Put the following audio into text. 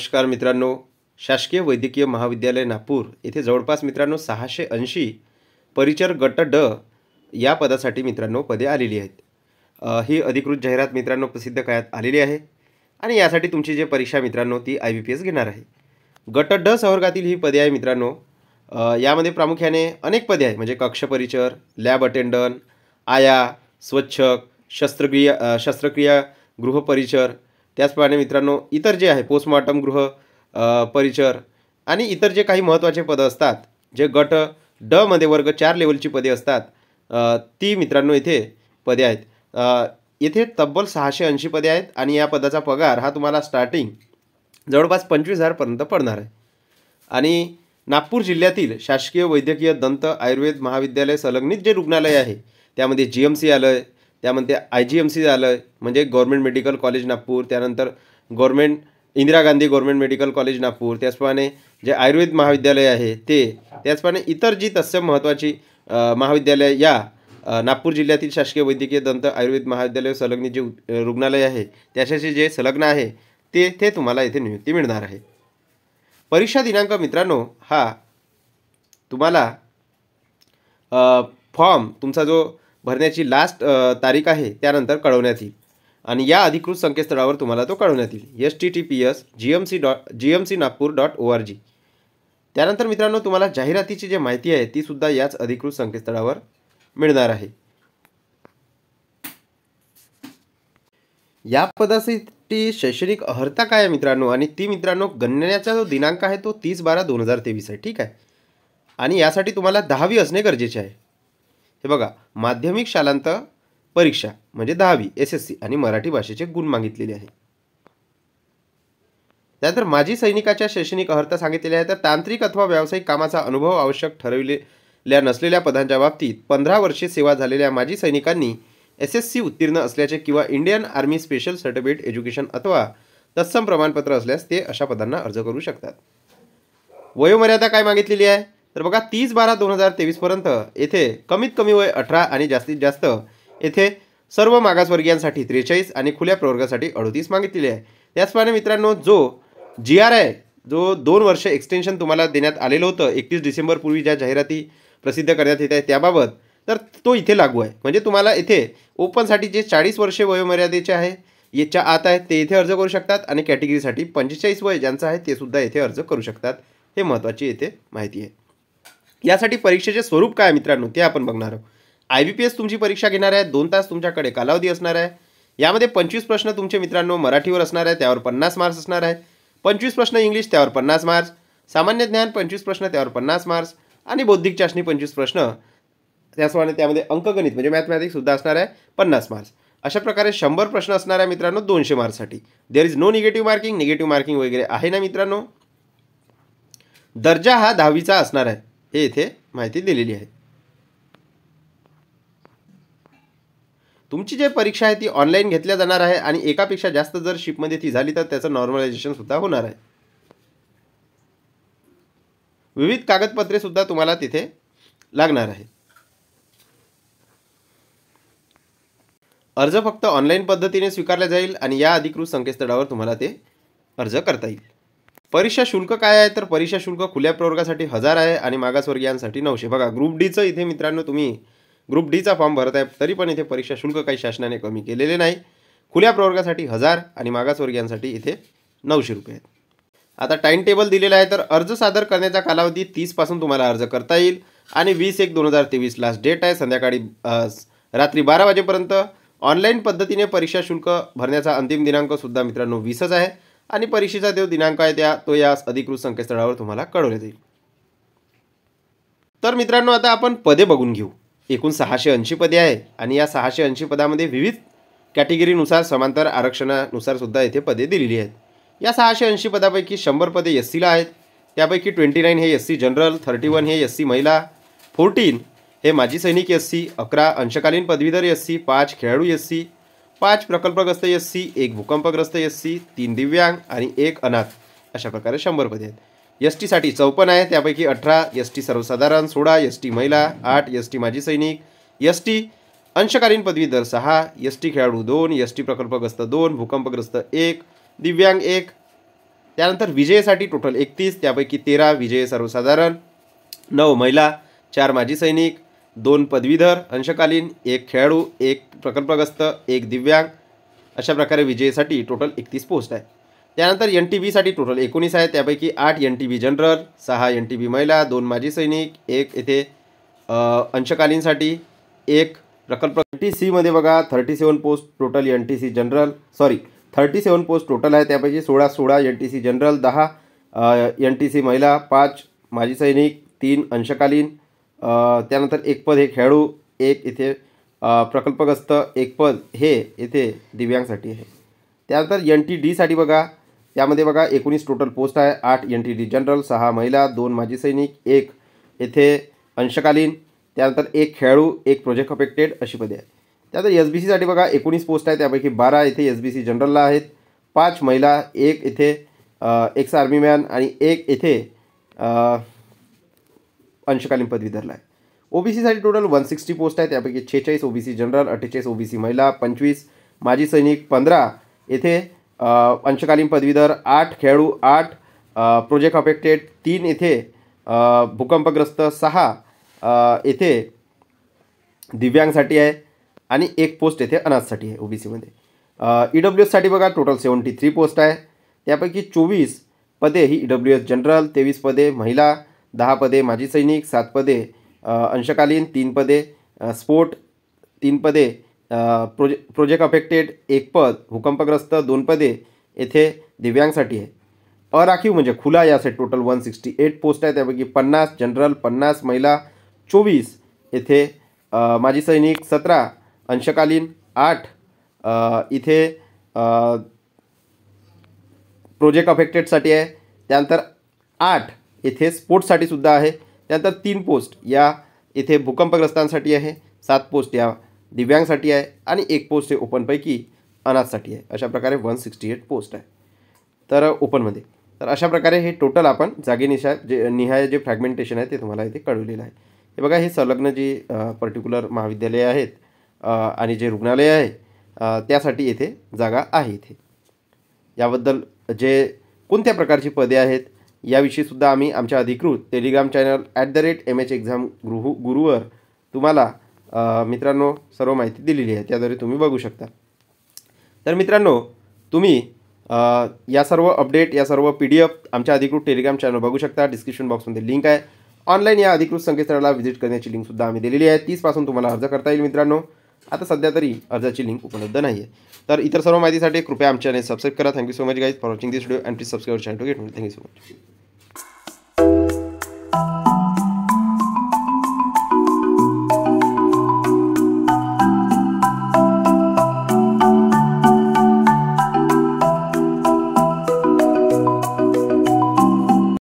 नमस्कार मित्रांनो शासकीय वैद्यकीय महाविद्यालय नागपूर येथे जवळपास मित्रांनो सहाशे ऐंशी परिचर गट ड या पदासाठी मित्रांनो पदे आलेली आहेत ही अधिकृत जाहिरात मित्रांनो प्रसिद्ध करण्यात आलेली आहे आणि यासाठी तुमची जी परीक्षा मित्रांनो ती आय बी पी एस घेणार आहे गट ड संवर्गातील ही पदे आहे मित्रांनो यामध्ये प्रामुख्याने अनेक पदे आहेत म्हणजे कक्ष परिचर लॅब अटेंडंट आया स्वच्छक शस्त्रक्रिया शस्त्रक्रिया गृहपरिचर त्याचप्रमाणे मित्रांनो इतर जे आहे पोस्टमॉर्टम गृह परिचर आणि इतर जे काही महत्त्वाचे पदं असतात जे गट ड मध्ये वर्ग चार लेवलची पदे असतात ती मित्रांनो इथे पदे आहेत येथे तब्बल सहाशे ऐंशी पदे आहेत आणि या पदाचा पगार हा तुम्हाला स्टार्टिंग जवळपास पंचवीस हजारपर्यंत पडणार आहे आणि नागपूर जिल्ह्यातील शासकीय वैद्यकीय दंत आयुर्वेद महाविद्यालय संलग्नित जे रुग्णालय आहे त्यामध्ये जी एम सी आलं आहे त्यामध्ये आय जी एम सी झालं म्हणजे गव्हर्मेंट मेडिकल कॉलेज नागपूर त्यानंतर government Indira Gandhi government medical college Nagpur त्याचप्रमाणे जे आयुर्वेद महाविद्यालय आहे ते त्याचप्रमाणे इतर जी तत्सम महत्त्वाची महाविद्यालय या नागपूर जिल्ह्यातील शासकीय वैद्यकीय दंत आयुर्वेद महाविद्यालय संलग्न जे रुग्णालय आहे त्याच्याशी जे संलग्न आहे ते ते तुम्हाला येथे नियुक्ती मिळणार आहे परीक्षा दिनांक मित्रांनो हा तुम्हाला फॉर्म तुमचा जो भरण्याची लास्ट तारीख आहे त्यानंतर कळवण्यात येईल आणि या अधिकृत संकेतस्थळावर तुम्हाला तो कळवण्यात येईल S T T P S G M C dot G M C Nagpur dot O R G त्यानंतर मित्रांनो तुम्हाला जाहिरातीची जी माहिती आहे तीसुद्धा याच अधिकृत संकेतस्थळावर मिळणार आहे या पदासाठी शैक्षणिक अहर्ता काय आहे मित्रांनो आणि ती मित्रांनो गणण्याचा जो दिनांक आहे तो तीस बारा दोन हजार तेवीस आहे ठीक आहे आणि यासाठी तुम्हाला दहावी असणे गरजेचे आहे हे बघा माध्यमिक शालांत परीक्षा म्हणजे दहावी एस एस सी आणि मराठी भाषेचे गुण मागितलेले आहे त्यानंतर माजी सैनिकाच्या शैक्षणिक अर्हता सांगितलेल्या आहे तर तांत्रिक अथवा व्यावसायिक कामाचा अनुभव आवश्यक ठरविलेल्या नसलेल्या पदांच्या बाबतीत पंधरा वर्षे सेवा झालेल्या माजी सैनिकांनी एस एस सी उत्तीर्ण असल्याचे किंवा Indian army special certificate education अथवा तत्सम प्रमाणपत्र असल्यास ते अशा पदांना अर्ज करू शकतात वयोमर्यादा काय मागितलेली आहे तर बघा तीस बारा दोन हजार तेवीसपर्यंत येथे कमीत कमी वय अठरा आणि जास्तीत जास्त येथे सर्व मागासवर्गीयांसाठी त्रेचाळीस आणि खुल्या प्रवर्गासाठी अडतीस मागितलेली आहे त्याचप्रमाणे मित्रांनो जो जी आर आय जो दोन वर्ष एक्सटेन्शन तुम्हाला देण्यात आलेलं होतं एकतीस डिसेंबरपूर्वी ज्या जाहिराती प्रसिद्ध करण्यात येत आहे त्याबाबत तर तो इथे लागू आहे म्हणजे तुम्हाला येथे ओपनसाठी जे चाळीस वर्षे वयोमर्यादेचे आहे याच्या आत आहेत ते इथे अर्ज करू शकतात आणि कॅटेगरीसाठी पंचेचाळीस वय ज्यांचं आहे ते सुद्धा येथे अर्ज करू शकतात हे महत्त्वाची येथे माहिती आहे यासाठी परीक्षेचे स्वरूप काय मित्रांनो ते आपण बघणार आहोत आय बी पी एस तुमची परीक्षा घेणार आहे दोन तास तुमच्याकडे कालावधी असणार आहे यामध्ये पंचवीस प्रश्न तुमचे मित्रांनो मराठीवर असणार आहे त्यावर पन्नास मार्क्स असणार आहे पंचवीस प्रश्न इंग्लिश त्यावर पन्नास मार्क्स सामान्य ज्ञान पंचवीस प्रश्न त्यावर पन्नास मार्क्स आणि बौद्धिक चाचणी पंचवीस प्रश्न त्याचप्रमाणे त्यामध्ये अंकगणित म्हणजे मॅथमॅटिक्ससुद्धा असणार आहे पन्नास मार्क्स अशा प्रकारे शंभर प्रश्न असणार आहे मित्रांनो दोनशे मार्क्ससाठी there is no negative marking negative marking वगैरे आहे ना मित्रांनो दर्जा हा दहावीचा असणार आहे हे इथे माहिती दिलेली आहे तुमची जे परीक्षा आहे ती ऑनलाईन घेतल्या जाणार आहे आणि एकापेक्षा जास्त जर शिपमध्ये ती झाली तर त्याचं नॉर्मलायझेशन सुद्धा होणार आहे विविध कागदपत्रे सुद्धा तुम्हाला तिथे लागणार आहे अर्ज फक्त ऑनलाईन पद्धतीने स्वीकारला जाईल आणि या अधिकृत संकेतस्थळावर तुम्हाला ते अर्ज करता येईल परीक्षा शुल्क काय आहे तर परीक्षा शुल्क खुल्या प्रवर्गासाठी हजार आहे आणि मागासवर्गीयांसाठी नऊशे बघा ग्रुप डीचं इथे मित्रांनो तुम्ही ग्रुप डीचा फॉर्म भरत आहे तरी पण इथे परीक्षा शुल्क काही शासनाने कमी केलेले नाही खुल्या प्रवर्गासाठी हजार आणि मागासवर्गीयांसाठी इथे नऊशे रुपये आहेत आता टाईम टेबल दिलेला आहे तर अर्ज सादर करण्याचा कालावधी तीसपासून तुम्हाला अर्ज करता येईल आणि वीस एक दोन हजार तेवीस लास्ट डेट आहे संध्याकाळी रात्री बारा वाजेपर्यंत ऑनलाईन पद्धतीने परीक्षा शुल्क भरण्याचा अंतिम दिनांकसुद्धा मित्रांनो वीसच आहे आणि परीक्षेचा देव दिनांक आहे त्या तो या अधिकृत संकेतस्थळावर तुम्हाला कळवले जाईल तर मित्रांनो आता आपण पदे बघून घेऊ एकूण सहाशे ऐंशी पदे आहे आणि या सहाशे ऐंशी पदामध्ये विविध कॅटेगरीनुसार समांतर आरक्षणानुसार सुद्धा येथे पदे दिलेली आहेत या सहाशे ऐंशी पदापैकी शंभर पदे एस सीला आहेत त्यापैकी ट्वेंटी नाईन हे S C general thirty one हे एस सी महिला फोर्टीन हे माजी सैनिक एस सी अकरा अंशकालीन पदवीधर एस सी पाच खेळाडू एस सी पाच प्रकल्पग्रस्त एस सी एक भूकंपग्रस्त एस सी तीन दिव्यांग आणि एक अनाथ अशा प्रकारे शंभर पदे आहेत एस टीसाठी चौपन्न आहे त्यापैकी अठरा एस टी सर्वसाधारण सोळा एस टी महिला आठ एस टी माजी सैनिक एस टी अंशकालीन पदवीधर सहा एस टी खेळाडू दोन एस टी प्रकल्पग्रस्त दोन भूकंपग्रस्त एक दिव्यांग एक त्यानंतर विजयसाठी टोटल एकतीस त्यापैकी तेरा विजय सर्वसाधारण नऊ महिला चार माजी सैनिक दोन पदवीधर अंशकालीन एक खेळाडू एक प्रकल्पग्रस्त एक दिव्यांग अशा प्रकारे विजयीसाठी टोटल एकतीस पोस्ट आहे त्यानंतर एन टी बीसाठी टोटल एकोणीस आहे त्यापैकी आठ एन टी बी जनरल सहा एन टी बी महिला दोन माजी सैनिक एक येथे अंशकालीनसाठी एक प्रकल्प टी सीमध्ये बघा thirty seven post total N T C general sorry thirty seven post total आहे त्यापैकी सोळा सोळा एन टी सी जनरल दहा एन टी सी महिला पाच माजी सैनिक तीन अंशकालीन त्यानंतर एक पद हे खेळाडू एक इथे प्रकल्पग्रस्त एक पद हे इथे दिव्यांगसाठी आहे त्यानंतर एन टी डीसाठी बघा त्यामध्ये बघा एकोणीस टोटल पोस्ट आहे आठ एन टी डी जनरल सहा महिला दोन माजी सैनिक एक येथे अंशकालीन त्यानंतर एक खेळाडू एक प्रोजेक्ट अफेक्टेड अशी पदे आहेत त्यानंतर एस बी सीसाठी बघा एकोणीस पोस्ट आहे त्यापैकी बारा येथे एस बी सी जनरलला आहेत पाच महिला एक येथे एक्स मॅन आणि एक येथे अंशकालीन पदवीधरला आहे ओबीसीसाठी टोटल वन सिक्स्टी पोस्ट आहे त्यापैकी छेचाळीस ओबीसी जनरल अठ्ठेचाळीस ओबीसी महिला पंचवीस माजी सैनिक पंधरा येथे अंशकालीन पदवीधर आठ खेळाडू आठ प्रोजेक्ट अफेक्टेड तीन येथे भूकंपग्रस्त सहा येथे दिव्यांगसाठी आहे आणि एक पोस्ट येथे अनाथसाठी आहे ओबीसीमध्ये ई डब्ल्यू e एससाठी बघा टोटल सेवन्टी थ्री पोस्ट आहे त्यापैकी चोवीस पदे ही ई डब्ल्यू एस जनरल तेवीस पदे महिला दहा पदे माजी सैनिक सात पदे अंशकालीन तीन पदे स्फोट तीन पदे प्रोजे प्रोजेक्ट अफेक्टेड एक पद भूकंपग्रस्त दोन पदे येथे दिव्यांगसाठी आहे अराखीव म्हणजे खुला यासाठी total one sixty eight post आहे त्यापैकी पन्नास जनरल पन्नास महिला चोवीस येथे माजी सैनिक सतरा अंशकालीन आठ इथे प्रोजेक्ट अफेक्टेडसाठी आहे त्यानंतर आठ येथे स्पोर्ट्ससाठी सुद्धा आहे त्यानंतर तीन पोस्ट या इथे भूकंपग्रस्तांसाठी आहे सात पोस्ट या दिव्यांगसाठी आहे आणि एक पोस्ट हे ओपनपैकी अनाथसाठी आहे अशा प्रकारे वन सिक्स्टी एट पोस्ट आहे तर ओपनमध्ये तर अशा प्रकारे हे टोटल आपण जागेनिशा जे निहाय जे फ्रॅगमेंटेशन आहे ते तुम्हाला इथे कळवलेलं आहे हे बघा हे संलग्न जी पर्टिक्युलर महाविद्यालय आहेत आणि जे रुग्णालय आहे त्यासाठी येथे जागा आहे इथे याबद्दल जे कोणत्या प्रकारची पदे आहेत याविषयीसुद्धा आम्ही आमच्या अधिकृत Telegram channel at the rate M H exam Guru गुरुवर तुम्हाला मित्रांनो सर्व माहिती दिलेली आहे त्याद्वारे तुम्ही बघू शकता तर मित्रांनो तुम्ही या सर्व अपडेट या सर्व पी डी एफ आमच्या अधिकृत टेलिग्राम चॅनल बघू शकता डिस्क्रिप्शन बॉक्समध्ये लिंक आहे ऑनलाईन या अधिकृत संकेतस्थळाला व्हिजिट करण्याची लिंकसुद्धा आम्ही दिलेली आहे तीसपासून तुम्हाला अर्ज करता येईल मित्रांनो आता सध्या तरी अर्जाची लिंक उपलब्ध नाही आहे तर इतर सर्व माहितीसाठी कृपया आमच्या सबस्क्राईब करा thank you so much guys for watching this video and please subscribe channel to get thank you so much